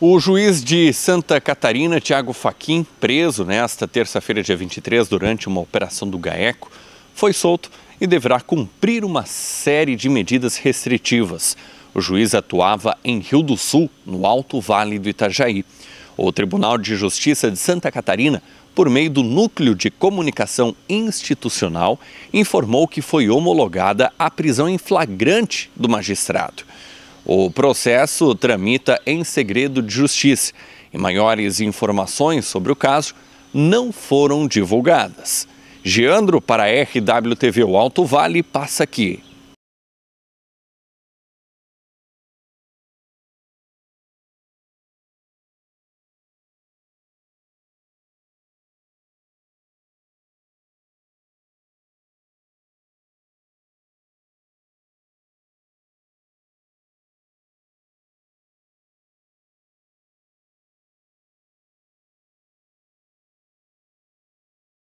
O juiz de Santa Catarina, Tiago Faquim, preso nesta terça-feira, dia 23, durante uma operação do GAECO, foi solto e deverá cumprir uma série de medidas restritivas. O juiz atuava em Rio do Sul, no Alto Vale do Itajaí. O Tribunal de Justiça de Santa Catarina, por meio do Núcleo de Comunicação Institucional, informou que foi homologada a prisão em flagrante do magistrado. O processo tramita em segredo de justiça e maiores informações sobre o caso não foram divulgadas. Geandro para a RWTV O Alto Vale passa aqui.